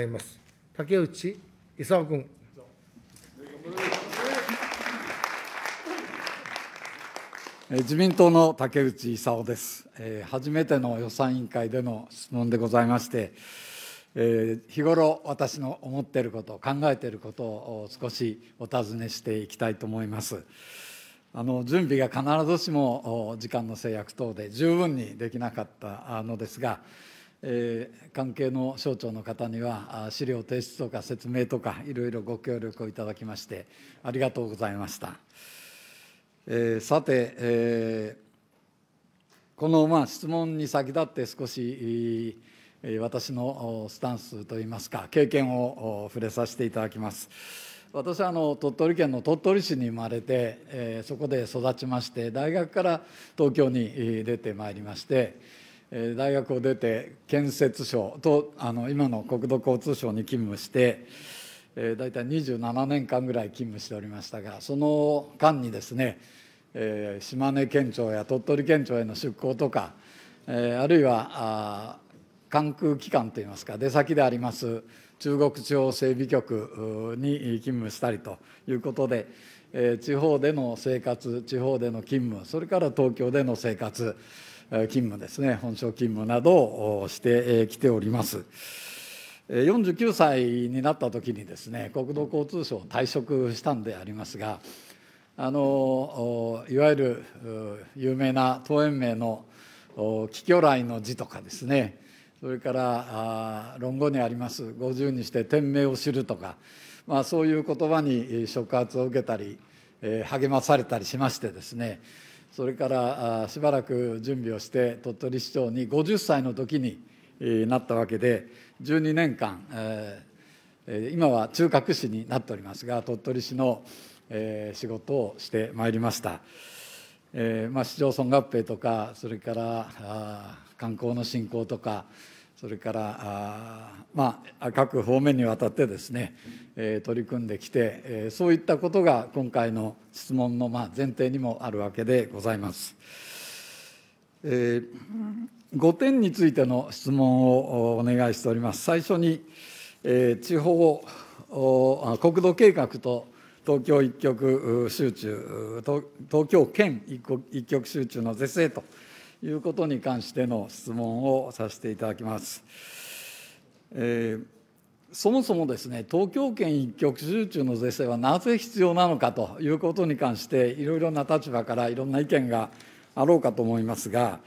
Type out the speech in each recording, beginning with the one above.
います。竹内勲君。自民党の竹内勲です、初めての予算委員会での質問でございまして、日頃私の思っていること、考えていることを少しお尋ねしていきたいと思います。あの準備が必ずしも時間の制約等で十分にできなかったのですが、えー、関係の省庁の方には資料提出とか説明とかいろいろご協力をいただきましてありがとうございました。えー、さて、えー、このまあ質問に先立って少し、私のスタンスといいますか経験を触れさせていただきます。私はあの鳥取県の鳥取市に生まれて、えー、そこで育ちまして大学から東京に出てまいりまして。大学を出て建設省とあの今の国土交通省に勤務して、え大体27年間ぐらい勤務しておりましたがその間にですね、え島根県庁や鳥取県庁への出向とか、えあるいは関空機関といいますか出先であります中国地方整備局に勤務したりということで。地方での生活地方での勤務それから東京での生活勤務ですね本省勤務などをしてきております。49歳になった時にですね国土交通省を退職したんでありますがあのいわゆる有名な桃園名の「貴居来の字」とかですねそれから論語にあります「50にして天命を知る」とかまあ、そういう言葉に触発を受けたり、励まされたりしましてですねそれからしばらく準備をして鳥取市長に50歳の時になったわけで12年間、今は中核市になっておりますが鳥取市の、仕事をしてまいりました。まあ、市町村合併とかそれから観光の振興とかそれからあ、まあ、各方面にわたってですね、えー、取り組んできて、えー、そういったことが今回の質問のまあ前提にもあるわけでございます。えー、5点についての質問をお願いしております。最初に、えー、地方国土計画と東京一極集中東京圏一極集中の是正ということに関しての質問をさせていただきます。えー、そもそもですね東京圏一極集中の是正はなぜ必要なのかということに関していろいろな立場からいろんな意見があろうかと思いますが、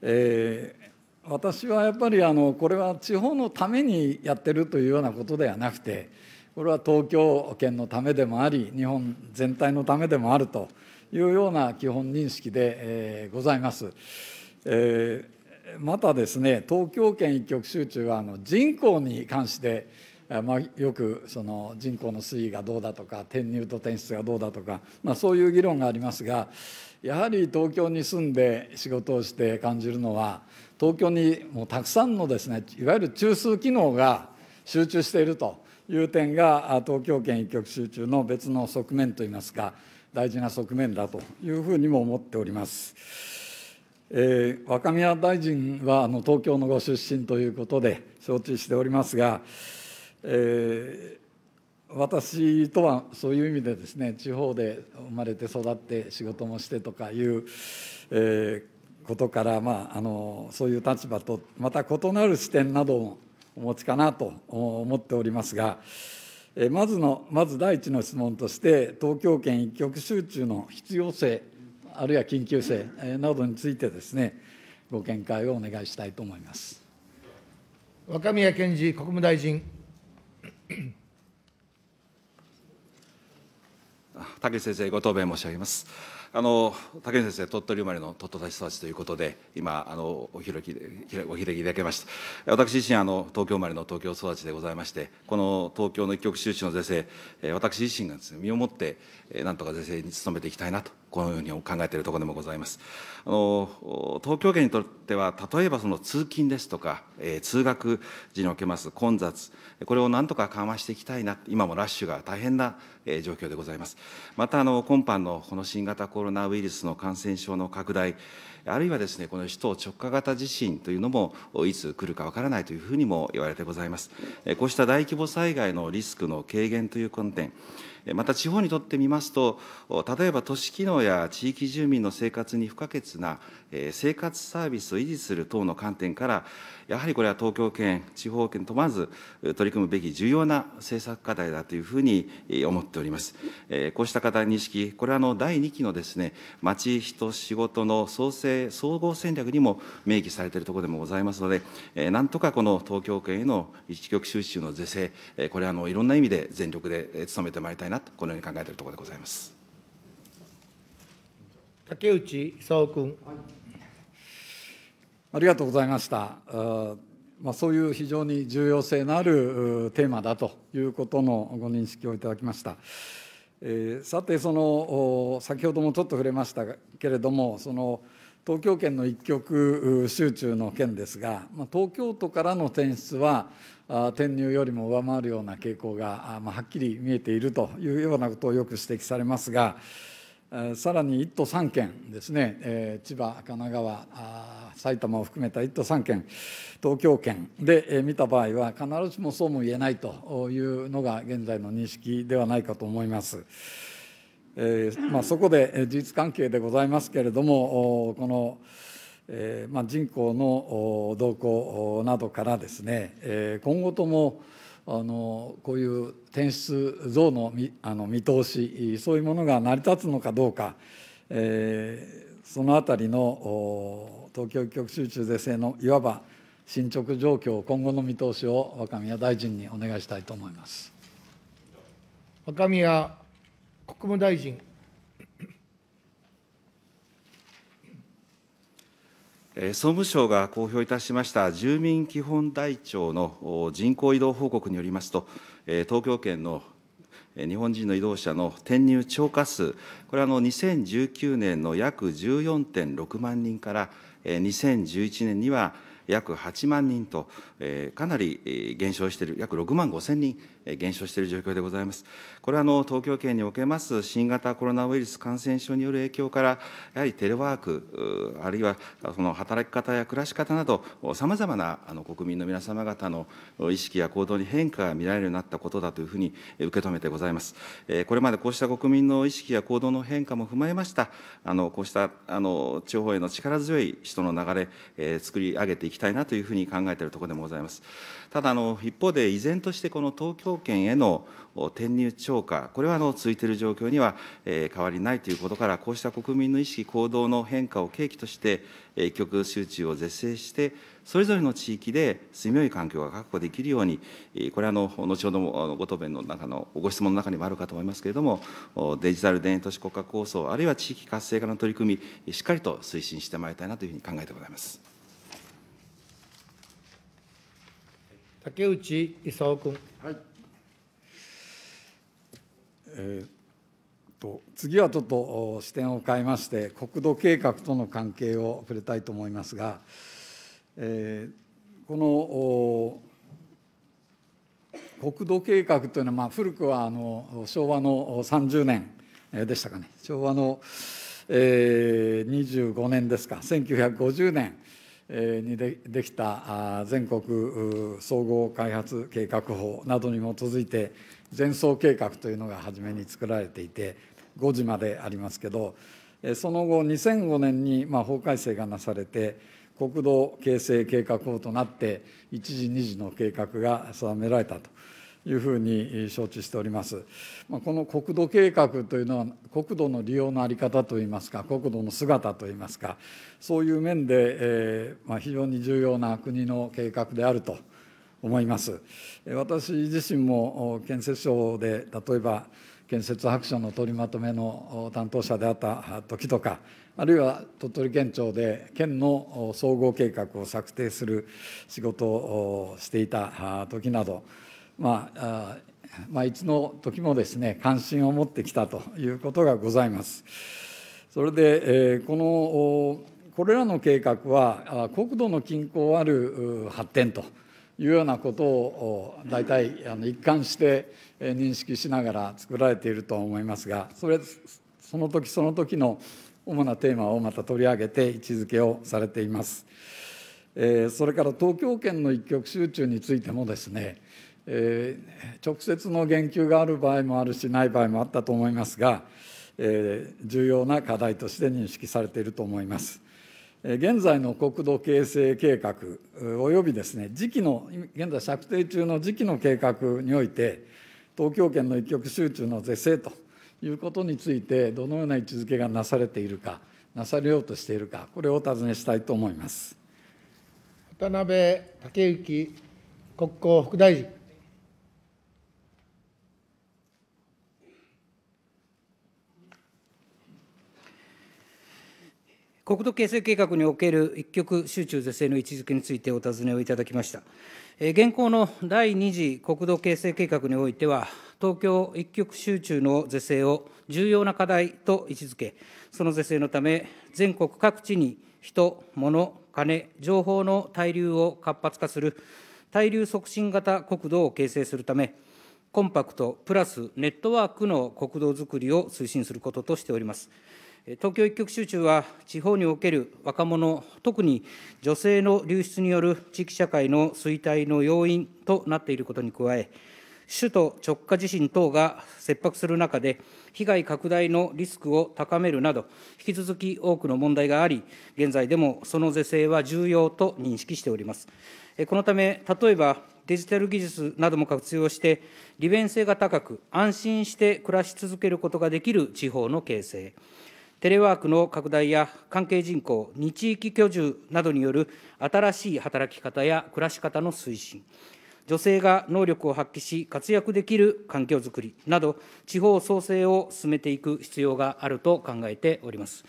えー、私はやっぱりあのこれは地方のためにやってるというようなことではなくてこれは東京圏のためでもあり日本全体のためでもあると。いうような基本認識で、えございます。えまたですね東京圏一極集中はあの人口に関してまあ、よくその人口の推移がどうだとか転入と転出がどうだとか、まあ、そういう議論がありますがやはり東京に住んで仕事をして感じるのは東京にもうたくさんのですねいわゆる中枢機能が集中しているという点が東京圏一極集中の別の側面といいますか大事な側面だというふうにも思っております。えー、若宮大臣はあの東京のご出身ということで承知しておりますが、えー、私とはそういう意味でですね地方で生まれて育って仕事もしてとかいう、えー、ことから、まあ、あのそういう立場とまた異なる視点などをお持ちかなと思っておりますが。まずのまず第一の質問として、東京圏一極集中の必要性、あるいは緊急性などについてですね、ご見解をお願いしたいと思います若宮健司国務大臣。武先生、ご答弁申し上げます。あの竹内先生、鳥取生まれの鳥取育ちということで、今、あのお開きお開きいただきました。私自身あの、東京生まれの東京育ちでございまして、この東京の一極集中の是正、私自身がです、ね、身をもって、なんとか是正に努めていきたいなとこのように考えているところでもございます。あの東京圏にとっては、例えばその通勤ですとか、えー、通学時におけます混雑、これをなんとか緩和していきたいな、今もラッシュが大変な、えー、状況でございます。またあの、今般のこの新型コロナウイルスの感染症の拡大、あるいはですね、この首都直下型地震というのも、いつ来るかわからないというふうにも言われてございます。こうした大規模災害のリスクの軽減という観点、また地方にとってみますと、例えば都市機能や地域住民の生活に不可欠な生活サービスを維持する等の観点から、やはりこれは東京圏、地方圏問わず取り組むべき重要な政策課題だというふうに思っております。こうした課題認識、これはの第2期のですね、町、人、仕事の創生、総合戦略にも明記されているところでもございますので、なんとかこの東京圏への一極集中の是正、これはのいろんな意味で全力で努めてまいりたいなと、このように考えているところでございます。竹内功君、ありがとうございました。まあ、そういう非常に重要性のあるテーマだということのご認識をいただきました。えさてその先ほどもちょっと触れましたけれどもその東京圏の一極集中の件ですが、まあ、東京都からの転出は転入よりも上回るような傾向が、まはっきり見えているというようなことをよく指摘されますが、さらに1都3県ですね、え千葉、神奈川埼玉を含めた1都3県、東京圏で、え見た場合は、必ずしもそうも言えないというのが現在の認識ではないかと思います。えーまあ、そこで事実関係でございますけれども、このえまあ、人口の動向などからですね、え今後ともあのこういう転出増の見あの見通しそういうものが成り立つのかどうか、えー、そのあたりの東京局集中是正のいわば進捗状況今後の見通しを若宮大臣にお願いしたいと思います若宮国務大臣。総務省が公表いたしました住民基本台帳の人口移動報告によりますと、東京圏の日本人の移動者の転入超過数、これは2019年の約14.6万人から、2011年には約8万人と、かなり減少している、約6万5千人減少している状況でございます。これは東京圏におけます新型コロナウイルス感染症による影響から、やはりテレワーク、あるいはその働き方や暮らし方など、さまざまな国民の皆様方の意識や行動に変化が見られるようになったことだというふうに受け止めてございます。これまでこうした国民の意識や行動の変化も踏まえました、あのこうしたあの地方への力強い人の流れ、作り上げていきたいなというふうに考えているところでもございます。ただ、一方で依然としてこの東京圏への転入超過、これは続いている状況には変わりないということから、こうした国民の意識、行動の変化を契機として、一極集中を是正して、それぞれの地域で住みよい環境が確保できるように、これは後ほどもご答弁の中の、ご質問の中にもあるかと思いますけれども、デジタル田園都市国家構想、あるいは地域活性化の取り組み、しっかりと推進してまいりたいなというふうに考えてございます。竹内勲君。はい。えー、っと次はちょっと視点を変えまして国土計画との関係を触れたいと思いますが、えー、この国土計画というのは、まあ、古くはあの昭和の30年でしたかね昭和の、えー、25年ですか1950年。にできた全国総合開発計画法などに基づいて前総計画というのが初めに作られていて5時までありますけどその後2005年にま法改正がなされて国土形成計画法となって1時2時の計画が定められたと。いうふうに承知しております。この国土計画というのは国土の利用の在り方といいますか国土の姿といいますかそういう面で、えま非常に重要な国の計画であると思います。私自身も建設省で例えば建設白書の取りまとめの担当者であった時とかあるいは鳥取県庁で県の総合計画を策定する仕事をしていた時などまあ、まあ、いつの時もですね関心を持ってきたということがございます。それで、えー、このこれらの計画は国土の均衡ある発展というようなことを大体あの一貫して認識しながら作られていると思いますがそれその時その時の主なテーマをまた取り上げて位置づけをされています。えそれから東京圏の一極集中についてもですねえー、直接の言及がある場合もあるしない場合もあったと思いますが、えー、重要な課題として認識されていると思います。現在の国土形成計画およびですね時期の現在策定中の時期の計画において東京圏の一極集中の是正ということについてどのような位置づけがなされているかなされようとしているかこれをお尋ねしたいと思います渡辺武之国交副大臣。国土形成計画における一極集中是正の位置づけについてお尋ねをいただきました。現行の第2次国土形成計画においては、東京一極集中の是正を重要な課題と位置づけ、その是正のため、全国各地に人、物、金、情報の滞留を活発化する、滞留促進型国土を形成するため、コンパクトプラスネットワークの国土づくりを推進することとしております。東京一極集中は、地方における若者、特に女性の流出による地域社会の衰退の要因となっていることに加え、首都直下地震等が切迫する中で、被害拡大のリスクを高めるなど、引き続き多くの問題があり、現在でもその是正は重要と認識しております。このため、例えばデジタル技術なども活用して、利便性が高く、安心して暮らし続けることができる地方の形成。テレワークの拡大や関係人口、日地域居住などによる新しい働き方や暮らし方の推進、女性が能力を発揮し活躍できる環境づくりなど、地方創生を進めていく必要があると考えております。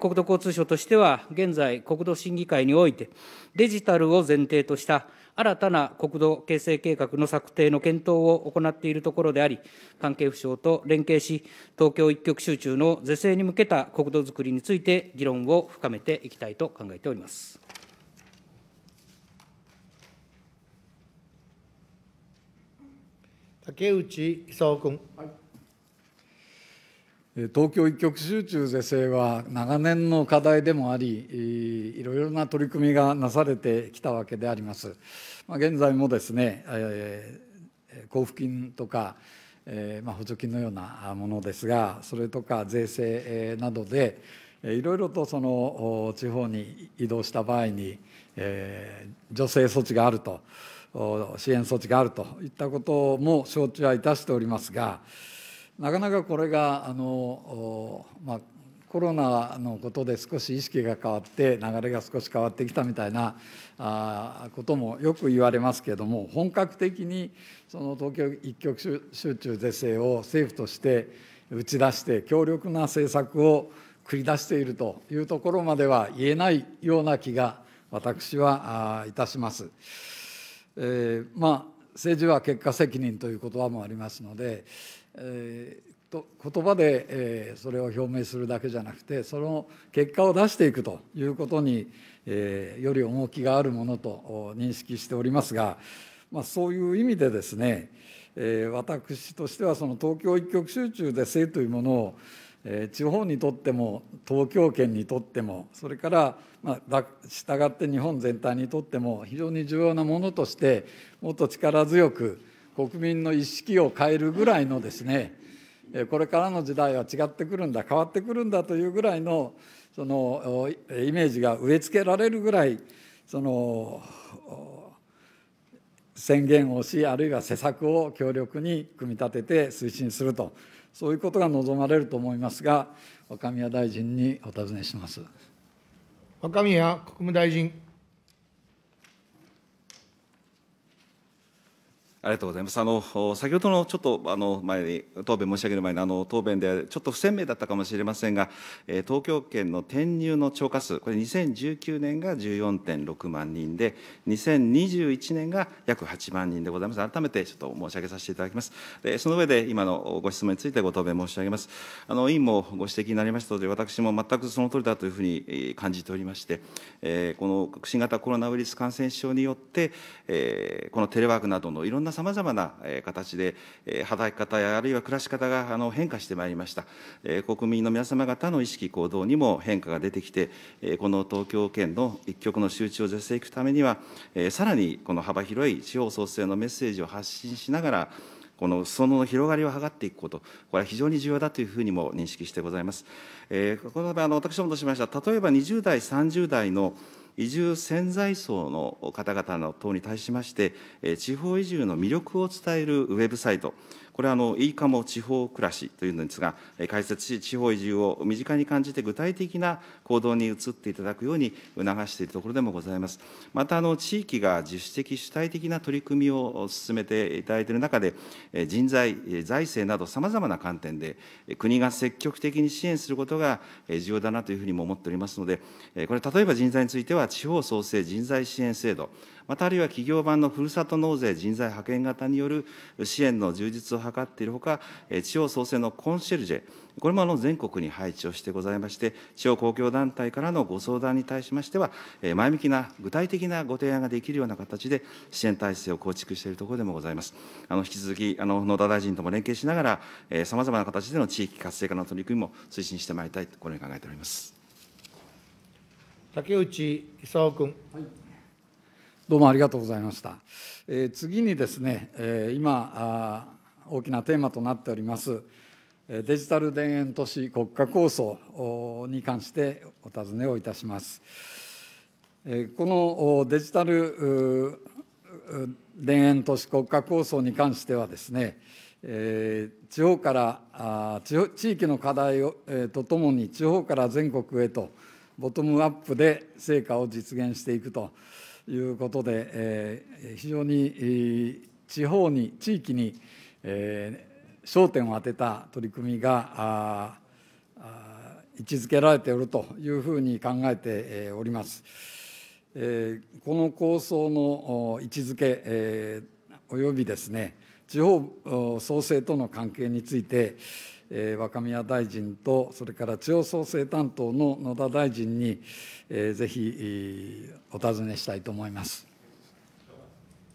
国土交通省としては、現在、国土審議会において、デジタルを前提とした新たな国土形成計画の策定の検討を行っているところであり、関係府省と連携し、東京一極集中の是正に向けた国土づくりについて議論を深めていきたいと考えております。竹内久夫君。はい東京一極集中是正は長年の課題でもありいろいろな取り組みがなされてきたわけであります。ま現在もですね、え交付金とか、えま補助金のようなものですがそれとか税制などでいろいろとその地方に移動した場合に、え助成措置があると支援措置があるといったことも承知はいたしておりますが。なかなかこれがあの、まあ、コロナのことで少し意識が変わって流れが少し変わってきたみたいなあこともよく言われますけれども本格的にその東京一極集中是正を政府として打ち出して強力な政策を繰り出しているというところまでは言えないような気が私はいたします。えー、まあ政治は結果責任という言葉もありますので、えと言葉で、えそれを表明するだけじゃなくてその結果を出していくということに、えより重きがあるものと認識しておりますが、まあ、そういう意味でですね、え私としてはその東京一極集中で性というものを、え地方にとっても東京圏にとってもそれから、まあ、したがって日本全体にとっても非常に重要なものとしてもっと力強く国民の意識を変えるぐらいのですねこれからの時代は違ってくるんだ変わってくるんだというぐらいのそのイメージが植え付けられるぐらいその宣言をしあるいは施策を強力に組み立てて推進するとそういうことが望まれると思いますが若宮大臣にお尋ねします。若宮国務大臣ありがとうございます。あの先ほどのちょっとあの前に答弁申し上げる前にあの答弁でちょっと不鮮明だったかもしれませんが、えー、東京圏の転入の超過数これ2019年が14.6万人で2021年が約8万人でございます。改めてちょっと申し上げさせていただきます。でその上で今のご質問についてご答弁申し上げます。あの委員もご指摘になりましたので私も全くその通りだというふうに感じておりまして、えー、この新型コロナウイルス感染症によって、えー、このテレワークなどのいろんななさまざまな形で、働き方やあるいは暮らし方が変化してまいりました。国民の皆様方の意識、行動にも変化が出てきて、この東京圏の一極の周知を是正いくためには、さらにこの幅広い地方創生のメッセージを発信しながら、この裾野の広がりを図っていくこと、これは非常に重要だというふうにも認識してございます。えー、この場合、私どもとしましては、例えば20代、30代の移住潜在層の方々の等に対しまして、地方移住の魅力を伝えるウェブサイト、これはあの、いいかも地方暮らしというのですが、解説し、地方移住を身近に感じて具体的な行動に移っていただくように促しているところでもございます。また、あの、地域が自主的主体的な取り組みを進めていただいている中で、人材、財政などさまざまな観点で、国が積極的に支援することが重要だなというふうにも思っておりますので、これ、例えば人材については、地方創生人材支援制度、またあるいは企業版のふるさと納税人材派遣型による支援の充実を図っているほか、地方創生のコンシェルジェ、これも全国に配置をしてございまして、地方公共団体からのご相談に対しましては、前向きな具体的なご提案ができるような形で、支援体制を構築しているところでもございます。あの引き続きあの野田大臣とも連携しながら、さまざまな形での地域活性化の取り組みも推進してまいりたいと、このように考えております。竹内功君。はいどうもありがとうございました。えー、次にですね、えー、今あ大きなテーマとなっておりますデジタル田園都市国家構想に関してお尋ねをいたします。えー、このデジタル田園都市国家構想に関してはですね、えー、地方からあ地地域の課題を、えー、とともに地方から全国へとボトムアップで成果を実現していくと。いうことで、えー、非常に地方に地域に、えー、焦点を当てた取り組みが位置づけられておるというふうに考えております。えー、この構想の位置づけ、えー、およびですね地方創生との関係について、えー、若宮大臣とそれから地方創生担当の野田大臣に、えー、ぜひお尋ねしたいと思います。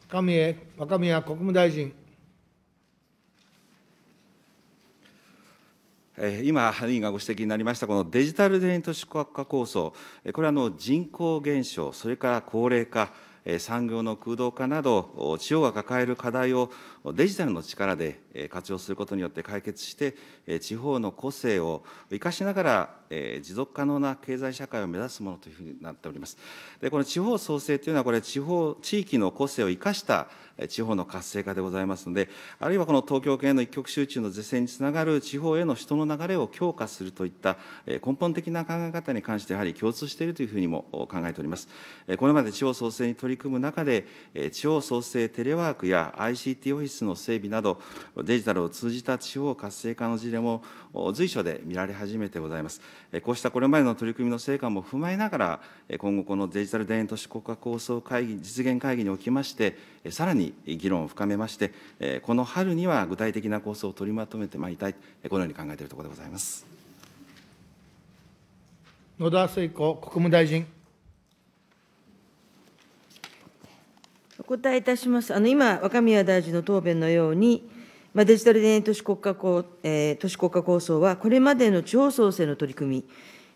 若宮若宮国務大臣。今、委員がご指摘になりました、このデジタル田都市国家構想、これはの人口減少、それから高齢化、産業の空洞化など、地方が抱える課題をデジタルの力で活用することによって解決して、地方の個性を生かしながら、持続可能な経済社会を目指すものというふうになっております。で、この地方創生というのは、これ、地方、地域の個性を生かした地方の活性化でございますので、あるいはこの東京圏への一極集中の是正につながる地方への人の流れを強化するといった根本的な考え方に関して、やはり共通しているというふうにも考えております。これまで地方創生に取り組む中で、地方創生テレワークや ICT オフィス室の整備など、デジタルを通じた地方活性化の事例も随所で見られ始めてございます。こうしたこれまでの取り組みの成果も踏まえながら、今後、このデジタル田園都市国家構想会議、実現会議におきまして、さらに議論を深めまして、この春には具体的な構想を取りまとめてまいりたい、このように考えているところでございます。野田聖子国務大臣。答えいたします。あの今、若宮大臣の答弁のように、デジタル田園都市国家構、想は、これまでの地方創生の取り組み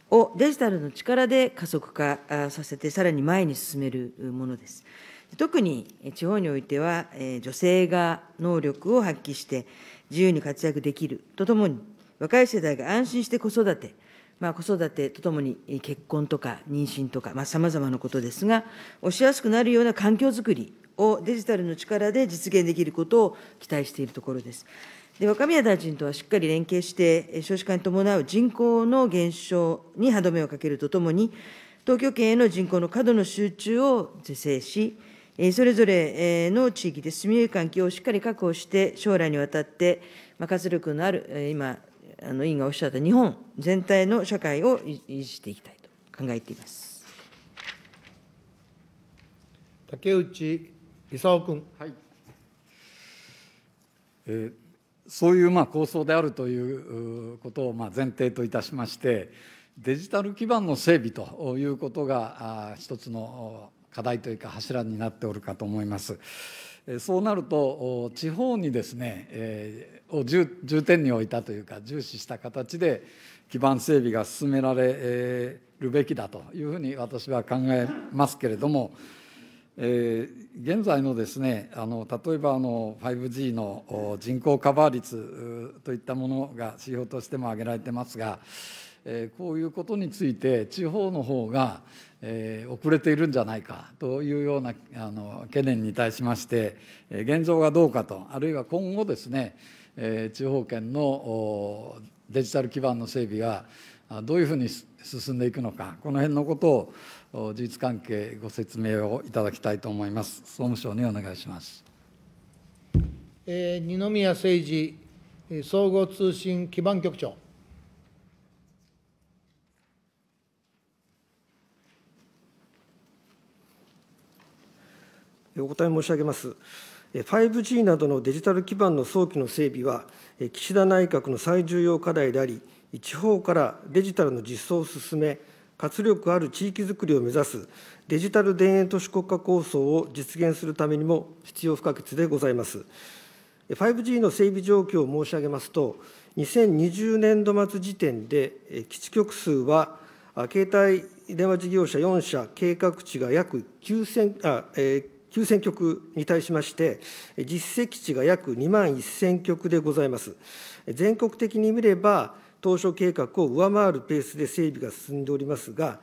をデジタルの力で加速化させて、さらに前に進めるものです。特に地方においては、女性が能力を発揮して、自由に活躍できるとともに、若い世代が安心して子育て、まあ、子育てとともに結婚とか妊娠とか、さまざ、まなことですが、押しやすくなるような環境づくりをデジタルの力で実現できることを期待しているところです。で若宮大臣とはしっかり連携して、少子化に伴う人口の減少に歯止めをかけるとともに、東京圏への人口の過度の集中を是正し、それぞれの地域で住みゆい環境をしっかり確保して、将来にわたって活力のある今、あの委員がおっしゃった日本全体の社会を維持していきたいと考えています竹内勲君。はい、えー、そういうまあ構想であるということをまあ前提といたしましてデジタル基盤の整備ということが一つの課題というか柱になっておるかと思います。そうなると地方にですね、えー、を重点に置いたというか重視した形で基盤整備が進められるべきだというふうに私は考えますけれども、えー、現在のですねあの例えばあの 5G の人口カバー率といったものが指標としても挙げられてますが、えー、こういうことについて地方の方がえー、遅れているんじゃないかというようなあの懸念に対しまして、え現状がどうかと、あるいは今後ですね、え地方圏のデジタル基盤の整備がどういうふうに進んでいくのか、この辺のことを事実関係、ご説明をいただきたいと思います。総務省にお願いします。えー、二宮誠司総合通信基盤局長。お答え申し上げます。5G などのデジタル基盤の早期の整備は、岸田内閣の最重要課題であり、地方からデジタルの実装を進め、活力ある地域づくりを目指すデジタル田園都市国家構想を実現するためにも必要不可欠でございます。5G の整備状況を申し上げますと、2020年度末時点で、基地局数は携帯電話事業者4社、計画値が約9000、あ、えー9000局に対しまして、実績値が約2万1000局でございます。全国的に見れば、当初計画を上回るペースで整備が進んでおりますが、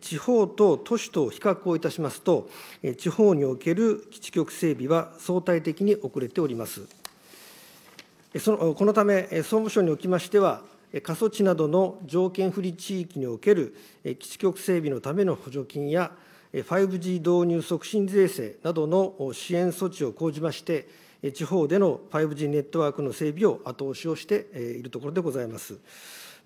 地方と都市と比較をいたしますと、地方における基地局整備は相対的に遅れております。そのこのため、総務省におきましては、過疎地などの条件不利地域における基地局整備のための補助金や、5G 導入促進税制などの支援措置を講じまして、地方での 5G ネットワークの整備を後押しをしているところでございます。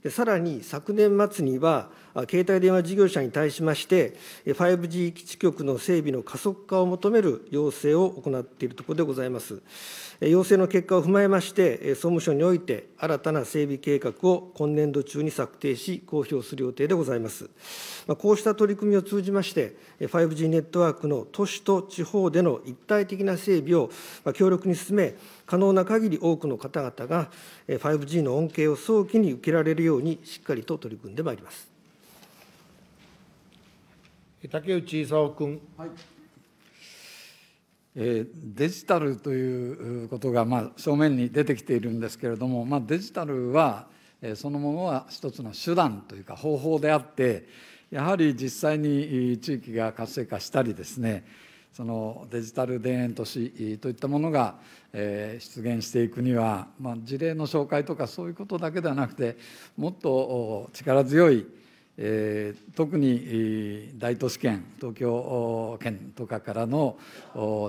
さらに昨年末には、携帯電話事業者に対しまして、5G 基地局の整備の加速化を求める要請を行っているところでございます。要請の結果を踏まえまして、総務省において、新たな整備計画を今年度中に策定し、公表する予定でございます。こうした取り組みを通じまして、5G ネットワークの都市と地方での一体的な整備を強力に進め、可能な限り多くの方々が 5G の恩恵を早期に受けられるように、しっかりと取り組んでまいります。竹内功君。はいえデジタルということが、まあ、正面に出てきているんですけれども、まあ、デジタルは、えそのものは一つの手段というか方法であってやはり実際に地域が活性化したりですねそのデジタル田園都市といったものが、え出現していくには、まあ、事例の紹介とかそういうことだけではなくてもっと力強いえー、特に大都市圏東京圏とかからの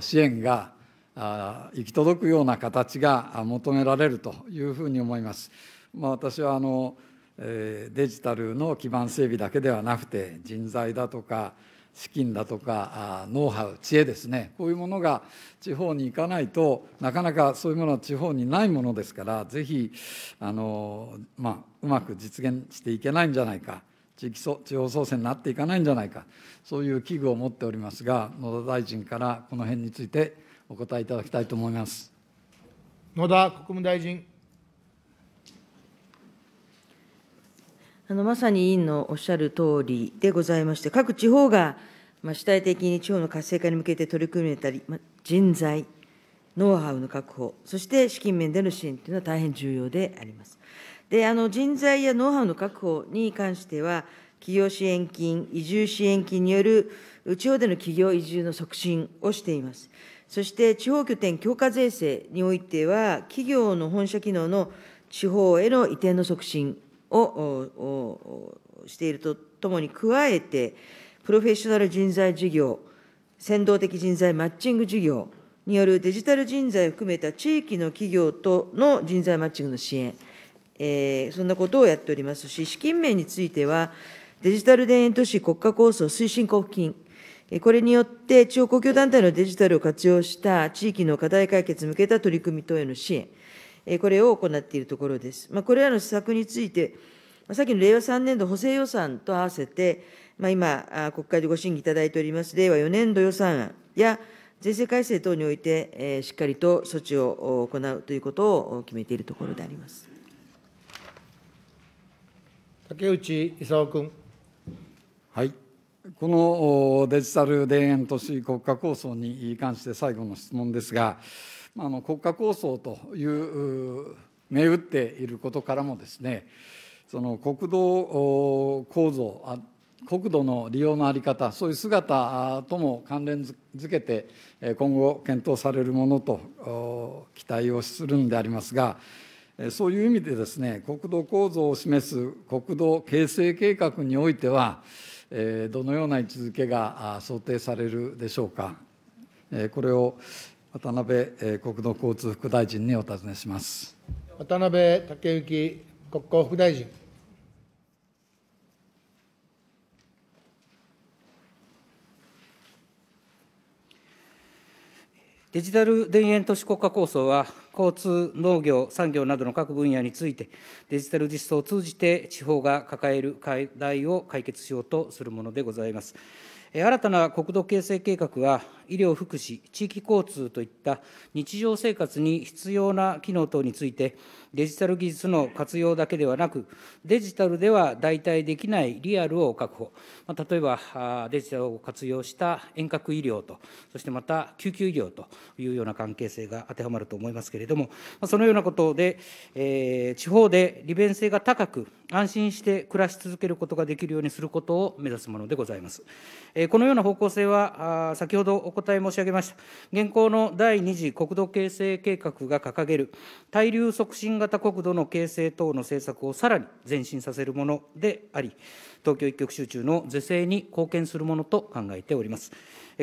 支援が行き届くような形が求められるというふうに思います。まあ、私はあのデジタルの基盤整備だけではなくて人材だとか資金だとかノウハウ知恵ですねこういうものが地方に行かないとなかなかそういうものは地方にないものですからぜひあの、まあ、うまく実現していけないんじゃないか地域地方創生になっていかないんじゃないかそういう危惧を持っておりますが野田大臣からこの辺についてお答えいただきたいと思います野田国務大臣あのまさに委員のおっしゃる通りでございまして各地方が、まあ、主体的に地方の活性化に向けて取り組めたり、まあ、人材ノウハウの確保そして資金面での支援というのは大変重要であります。人材やノウハウの確保に関しては、企業支援金、移住支援金による地方での企業移住の促進をしています。そして地方拠点強化税制においては、企業の本社機能の地方への移転の促進をしているとともに加えて、プロフェッショナル人材事業、先導的人材マッチング事業によるデジタル人材を含めた地域の企業との人材マッチングの支援、そんなことをやっておりますし、資金面については、デジタル田園都市国家構想推進交付金、これによって地方公共団体のデジタルを活用した地域の課題解決に向けた取り組み等への支援、これを行っているところです。これらの施策について、先の令和3年度補正予算と合わせて、今、国会でご審議いただいております令和4年度予算案や、税制改正等において、しっかりと措置を行うということを決めているところであります。竹内勲君。はい。このデジタル田園都市国家構想に関して最後の質問ですが、あの国家構想という銘打っていることからもですね、その国道構造国土の利用の在り方、そういう姿とも関連づけて、今後、検討されるものと期待をするんでありますが、そういう意味でですね国土構造を示す国土形成計画においてはどのような位置づけが想定されるでしょうかこれを渡辺国土交通副大臣にお尋ねします渡辺武之国交副大臣デジタル田園都市国家構想は交通、農業、産業などの各分野について、デジタル実装を通じて地方が抱える課題を解決しようとするものでございます。新たな国土形成計画は、医療福祉、地域交通といった日常生活に必要な機能等について、デジタル技術の活用だけではなく、デジタルでは代替できないリアルを確保、まあ、例えばデジタルを活用した遠隔医療と、そしてまた救急医療というような関係性が当てはまると思いますけれども、そのようなことで、えー、地方で利便性が高く、安心して暮らし続けることができるようにすることを目指すものでございます。えー、このような方向性は、先ほど行答え申し上げました。現行の第2次国土形成計画が掲げる対流促進型国土の形成等の政策をさらに前進させるものであり、東京一極集中の是正に貢献するものと考えております。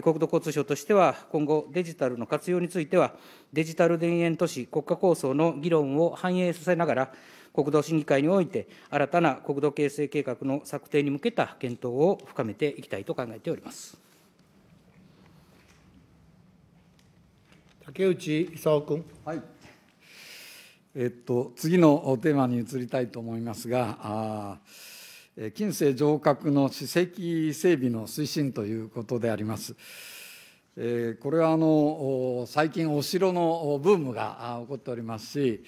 国土交通省としては、今後、デジタルの活用については、デジタル田園都市国家構想の議論を反映させながら、国土審議会において、新たな国土形成計画の策定に向けた検討を深めていきたいと考えております。竹内勲君。はい。えっと次のテーマに移りたいと思いますが、あ近世城郭の史跡整備の推進ということであります。えー、これはあの最近お城のブームが起こっておりますし、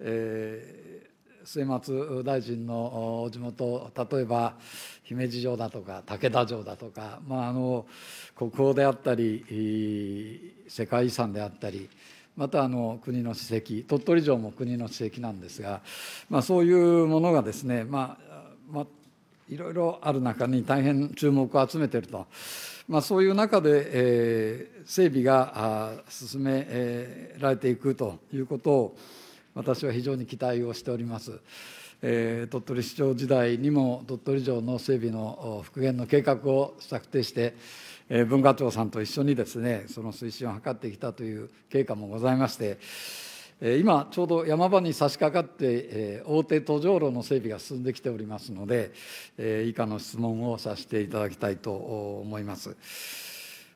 え末松大臣の地元例えば姫路城だとか武田城だとか、まあ、あの国宝であったり世界遺産であったりまたあの国の史跡鳥取城も国の史跡なんですが、まあ、そういうものがですね、まあまあ、いろいろある中に大変注目を集めていると、まあ、そういう中で、えー、整備が進められていくということを私は非常に期待をしております。えー、鳥取市長時代にも鳥取城の整備の復元の計画を策定して、えー、文化庁さんと一緒にですねその推進を図ってきたという経過もございまして、えー、今ちょうど山場に差し掛かって、えー、大手途上路の整備が進んできておりますので、えー、以下の質問をさせていただきたいと思います。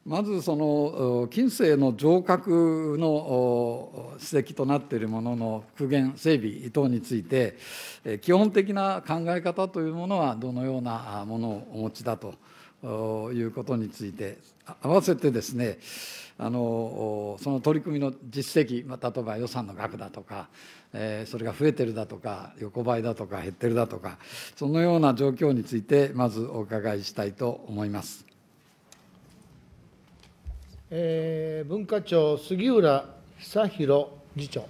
まずその近世の城郭の史跡となっているものの復元整備等について基本的な考え方というものはどのようなものをお持ちだということについて合わせてですねあのその取り組みの実績、ま例えば予算の額だとか、えそれが増えてるだとか横ばいだとか減ってるだとかそのような状況についてまずお伺いしたいと思います。えー、文化庁杉浦久弘次長。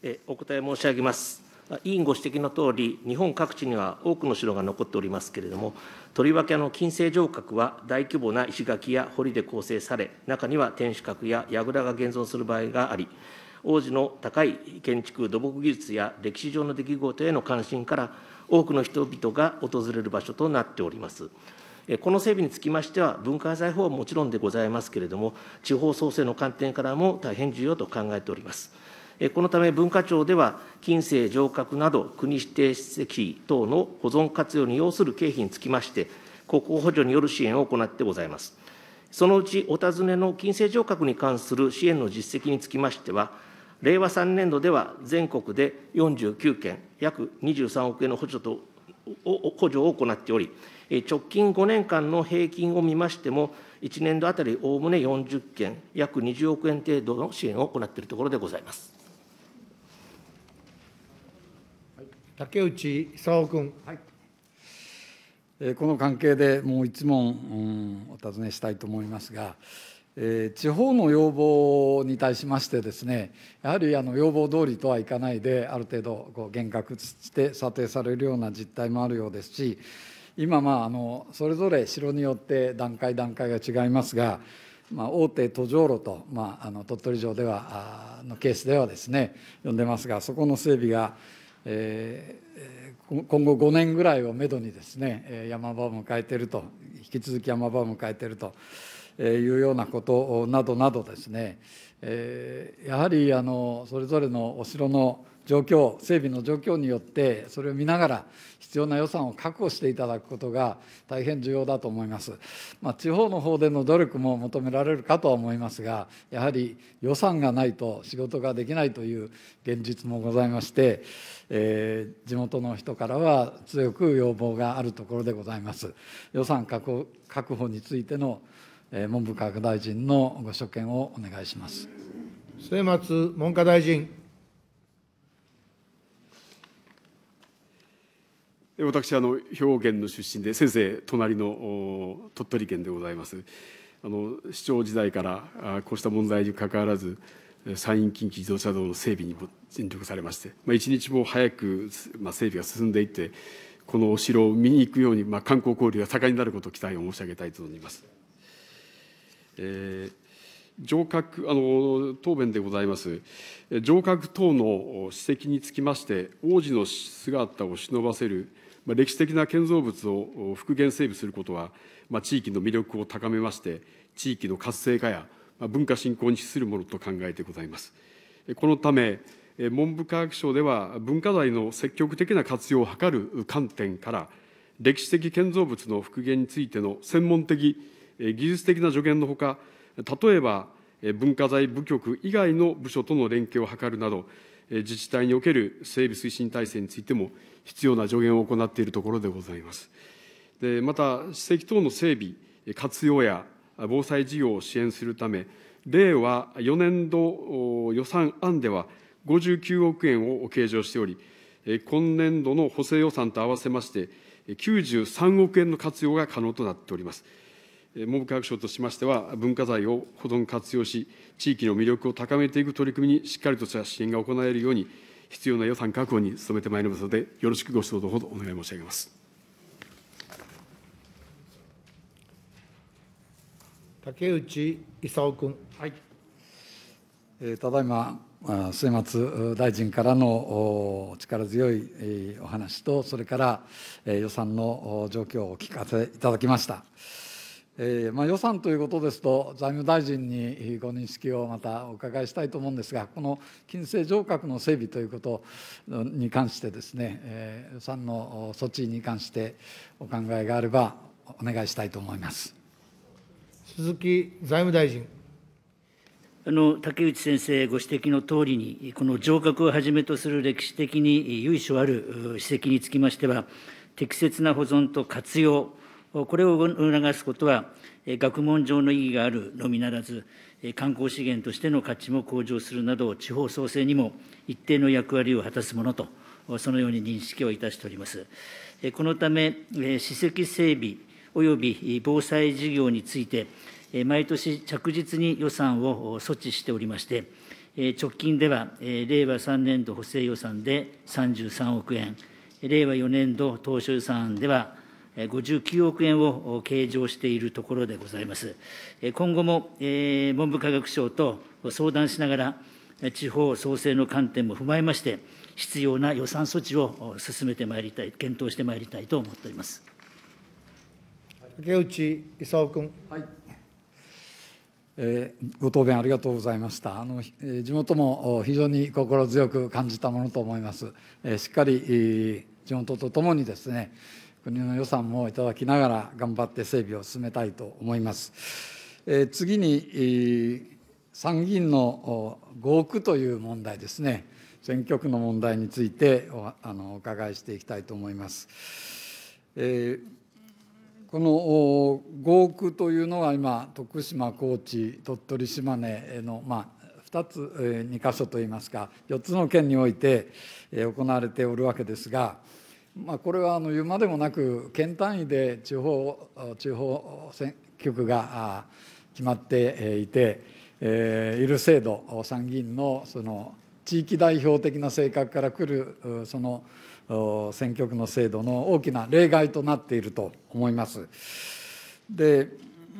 えお答え申し上げます。委員ご指摘のとおり、日本各地には多くの城が残っておりますけれども、とりわけの金星城郭は大規模な石垣や堀で構成され、中には天守閣や櫓が現存する場合があり、王子の高い建築、土木技術や歴史上の出来事への関心から、多くの人々が訪れる場所となっております。この整備につきましては、文化財法はもちろんでございますけれども、地方創生の観点からも大変重要と考えております。このため、文化庁では、近世城郭など国指定史跡等の保存活用に要する経費につきまして、国庫補助による支援を行ってございます。そのうち、お尋ねの近世城郭に関する支援の実績につきましては、令和3年度では全国で49件、約23億円の補助と補助を行っており、直近5年間の平均を見ましても、1年度あたりおおむね40件、約20億円程度の支援を行っているところでございます。竹内夫君。はいこの関係でもう一問、お尋ねしたいと思いますが、え地方の要望に対しましてですねやはりあの要望通りとはいかないである程度こう厳格して査定されるような実態もあるようですし今まああのそれぞれ城によって段階段階が違いますが、まあ、大手途上路と、まあ、あの鳥取城ではあのケースではですね呼んでますがそこの整備が、えー、今後5年ぐらいをめどにですね山場を迎えていると引き続き山場を迎えていると。いうようなことなどなどですね、えやはりあのそれぞれのお城の状況整備の状況によってそれを見ながら必要な予算を確保していただくことが大変重要だと思います、まあ、地方の方での努力も求められるかとは思いますがやはり予算がないと仕事ができないという現実もございまして、えー、地元の人からは強く要望があるところでございます予算確保についての文部科学大臣のご所見をお願いします。末松文科大臣。私あの兵庫県の出身で先生隣の鳥取県でございます。あの市長時代からこうした問題にかかわらず山陰近畿自動車道の整備にも尽力されまして、まあ、一日も早く、まあ、整備が進んでいってこのお城を見に行くように、まあ、観光交流が盛んになることを期待を申し上げたいと思います。えー、上閣あの答弁でございます、上閣等の史跡につきまして、王子の姿を忍ばせる、まあ、歴史的な建造物を復元整備することは、まあ、地域の魅力を高めまして、地域の活性化や、まあ、文化振興に資するものと考えてございます。このため文部科学省では文化財の積極的な活用を図る観点から歴史的建造物の復元についての専門的技術的な助言のほか、例えば文化財部局以外の部署との連携を図るなど、自治体における整備推進体制についても必要な助言を行っているところでございます。でまた、史跡等の整備、活用や防災事業を支援するため、令和4年度予算案では59億円を計上しており、今年度の補正予算と合わせまして、93億円の活用が可能となっております。文部科学省としましては、文化財を保存、活用し、地域の魅力を高めていく取り組みにしっかりとした支援が行えるように、必要な予算確保に努めてまいりますので、よろしくご指導のほどお願い申し上げます。竹内勲君。はい。えただいま、末松大臣からの力強いお話と、それから予算の状況をお聞かせいただきました。えー、まあ、予算ということですと、財務大臣にご認識をまたお伺いしたいと思うんですが、この金星城郭の整備ということに関してですね、えー、予算の措置に関してお考えがあれば、お願いしたいと思います鈴木財務大臣。あの竹内先生ご指摘のとおりに、この城郭をはじめとする歴史的に由緒ある史跡につきましては、適切な保存と活用、これを促すことは、学問上の意義があるのみならず、観光資源としての価値も向上するなど、地方創生にも一定の役割を果たすものと、そのように認識をいたしております。このため、史跡整備及び防災事業について、毎年着実に予算を措置しておりまして、直近では令和3年度補正予算で33億円、令和4年度当初予算案では59億円を計上しているところでございます。今後も文部科学省と相談しながら、地方創生の観点も踏まえまして、必要な予算措置を進めてまいりたい、検討してまいりたいと思っております。竹内功君。はいえご答弁ありがとうございました。あの、え地元も非常に心強く感じたものと思います。えしっかり、え地元とともにですね、国の予算もいただきながら、頑張って整備を進めたいと思います。えー、次に、えー、参議院の合区という問題ですね、選挙区の問題についておあのお伺いしていきたいと思います。えーこの合区というのは今、徳島、高知、鳥取、島根の、まあ、2つ、2箇所といいますか、4つの県において行われておるわけですが、まあ、これはあの言うまでもなく県単位で地方地方選挙区が決まっていて、えー、いる制度参議院のその地域代表的な性格からくるその選挙区の制度の大きな例外となっていると思います。で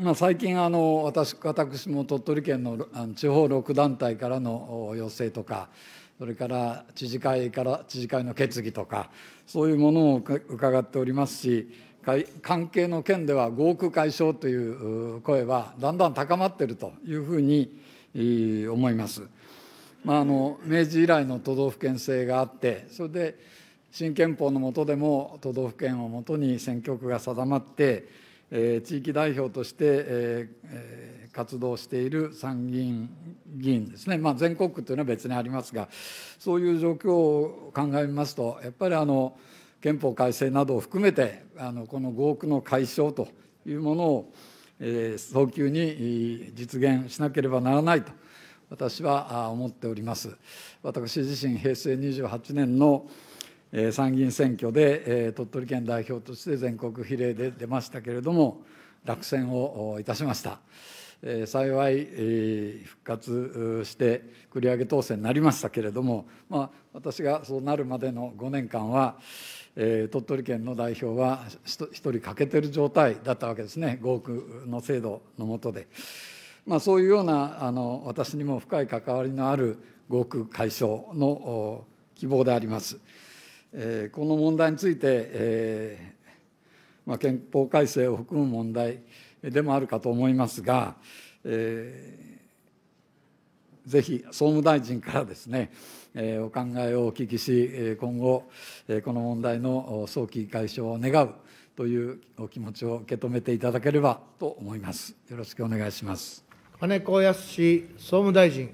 まあ、最近あの私私も鳥取県の地方6団体からの要請とかそれから知事会から知事会の決議とか、そういうものを伺っておりますし、関係の件では合区解消という声はだんだん高まっているというふうに思います。まあ、あの明治以来の都道府県制があってそれで新憲法の下でも都道府県をもとに選挙区が定まって、え地域代表として、えー活動している参議院議員ですね、まあ、全国区というのは別にありますがそういう状況を考えますとやっぱりあの憲法改正などを含めてあのこの合区の解消というものを、えー、早急に実現しなければならないと私は思っております。私自身平成28年の参議院選挙で鳥取県代表として全国比例で出ましたけれども落選をいたしました。幸い復活して繰り上げ当選になりましたけれども、まあ、私がそうなるまでの5年間は、鳥取県の代表は1人欠けてる状態だったわけですね5億の制度の下で。まあ、そういうようなあの私にも深い関わりのある合区解消の希望であります。この問題について、まあ、憲法改正を含む問題でもあるかと思いますが、えー、ぜひ総務大臣からですね、えー、お考えをお聞きし今後この問題の早期解消を願うというお気持ちを受け止めていただければと思います。よろしくお願いします。金子康総務大臣。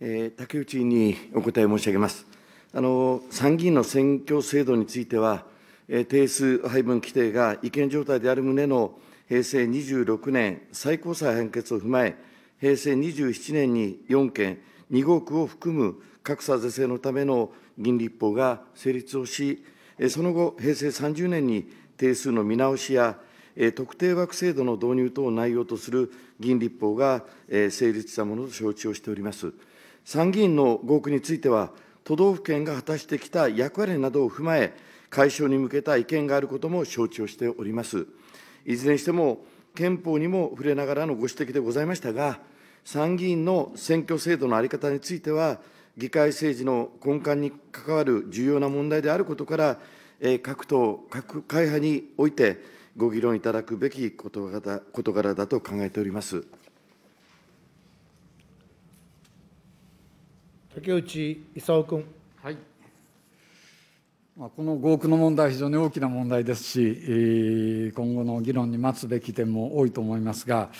えー、竹内にお答え申し上げます。あの参議院の選挙制度については、え定数配分規定が違憲状態である旨の平成26年最高裁判決を踏まえ、平成27年に4件、2号区を含む格差是正のための議員立法が成立をし、その後、平成30年に定数の見直しや、特定枠制度の導入等を内容とする議員立法が成立したものと承知をしております。参議院の合区については、都道府県が果たしてきた役割などを踏まえ、解消に向けた意見があることも承知をしております。いずれにしても、憲法にも触れながらのご指摘でございましたが、参議院の選挙制度の在り方については、議会政治の根幹に関わる重要な問題であることから、各党、各会派において、ご議論いただくべき事柄だと考えております。竹内勲君。はい。まあ、この合区の問題、非常に大きな問題ですし、今後の議論に待つべき点も多いと思いますが、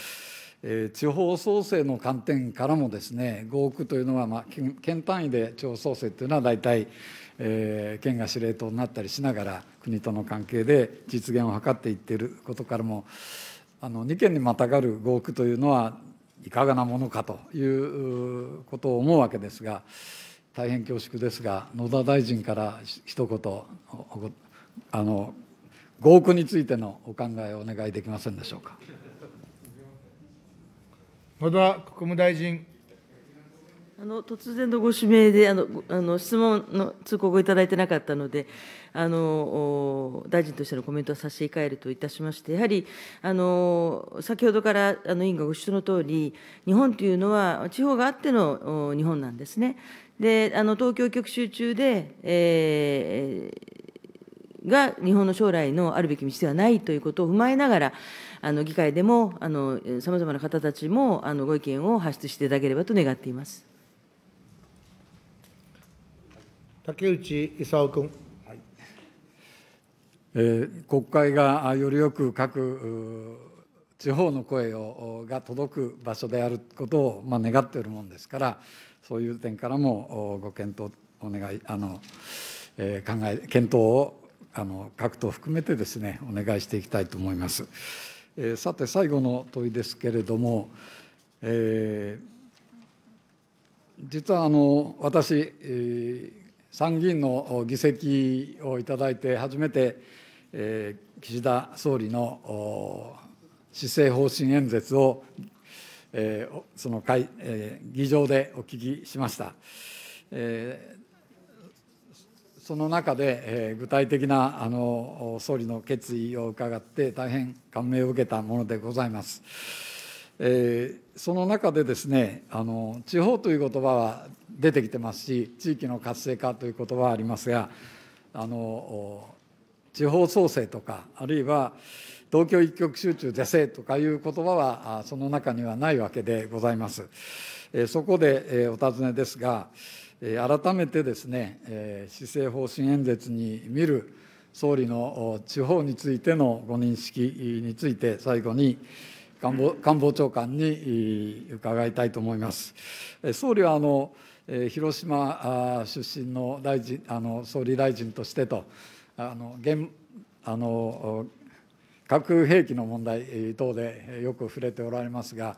地方創生の観点からもですね、合区というのは、まあ、県単位で地方創生というのは大体、えー、県が司令塔になったりしながら、国との関係で実現を図っていっていることからも、あの2県にまたがる合区というのは、いかがなものかということを思うわけですが大変恐縮ですが野田大臣から一言あの5億についてのお考えをお願いできませんでしょうか。野田国務大臣あの突然のご指名であのあの質問の通告をいただいてなかったのであの大臣としてのコメントを差し控えるといたしましてやはりあの先ほどからあの委員がご指摘の通り日本というのは地方があっての日本なんですね。であの東京局集中で、えー、が日本の将来のあるべき道ではないということを踏まえながら、あの議会でもさまざまな方たちもあのご意見を発出していただければと願っています。竹内勲君。はいえー、国会がよりよく各地方の声をが届く場所であることを、まあ、願っているもんですからそういう点からもご検討お願いあの、えー、考え検討をあの各党含めてですねお願いしていきたいと思います。えー、さて最後の問いですけれども、えー、実はあの私、えー、参議院の議席をいただいて初めて、えー、岸田総理の施政方針演説を、えー、その会、えー、議場でお聞きしました。えー、その中で、えー、具体的なあの総理の決意を伺って大変感銘を受けたものでございます。えー、その中でですねあの地方という言葉は出てきてますし地域の活性化という言葉はありますがあの地方創生とかあるいは東京一極集中是正とかいう言葉はその中にはないわけでございます。えそこで、えお尋ねですが、え改めてですね、え施政方針演説に見る総理の地方についてのご認識について最後に、官房官房長官に伺いたいと思います。総理はあの広島出身の大臣あの総理大臣としてとあの現あの核兵器の問題等でよく触れておられますが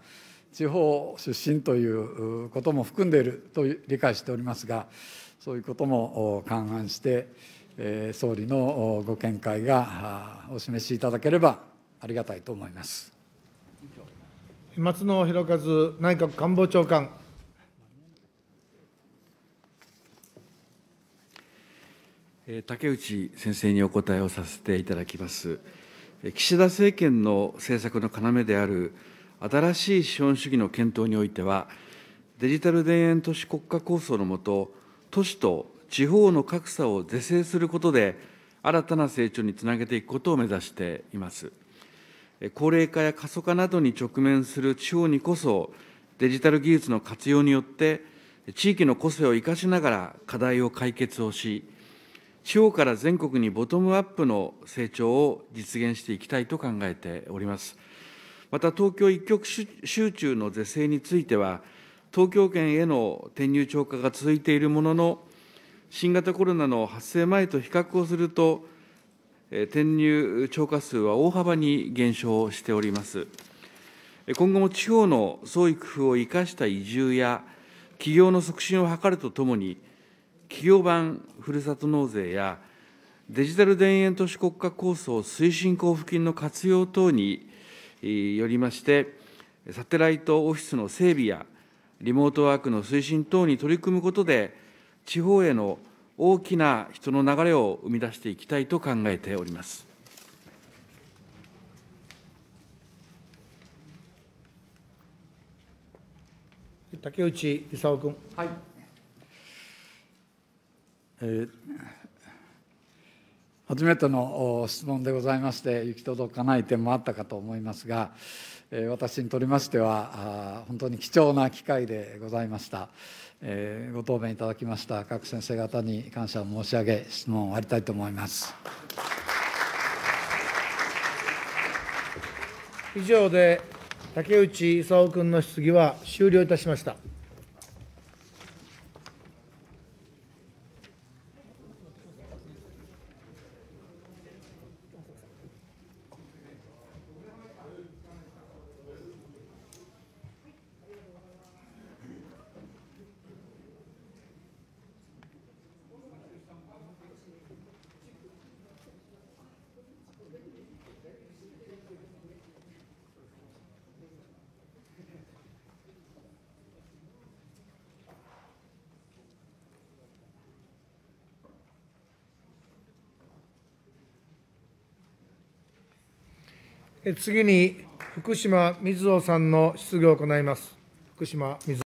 地方出身ということも含んでいると理解しておりますがそういうことも勘案して総理のご見解がお示しいただければありがたいと思います。松野博一内閣官房長官。竹内先生にお答えをさせていただきます。岸田政権の政策の要である新しい資本主義の検討においては、デジタル田園都市国家構想のもと、都市と地方の格差を是正することで、新たな成長につなげていくことを目指しています。高齢化や過疎化などに直面する地方にこそ、デジタル技術の活用によって、地域の個性を生かしながら課題を解決をし、地方から全国にボトムアップの成長を実現していきたいと考えております。また、東京一極集中の是正については、東京圏への転入超過が続いているものの、新型コロナの発生前と比較をすると、転入超過数は大幅に減少しております。今後も地方の創意工夫を生かした移住や、起業の促進を図るとともに、企業版ふるさと納税や、デジタル田園都市国家構想推進交付金の活用等によりまして、サテライトオフィスの整備や、リモートワークの推進等に取り組むことで、地方への大きな人の流れを生み出していきたいと考えております。竹内勲君。はい。えー、初めての質問でございまして行き届かない点もあったかと思いますが、私にとりましては本当に貴重な機会でございました。えー、ご答弁いただきました各先生方に感謝を申し上げ質問を終わりたいと思います以上で竹内功君の質疑は終了いたしました。次に福島みずさんの質疑を行います。福島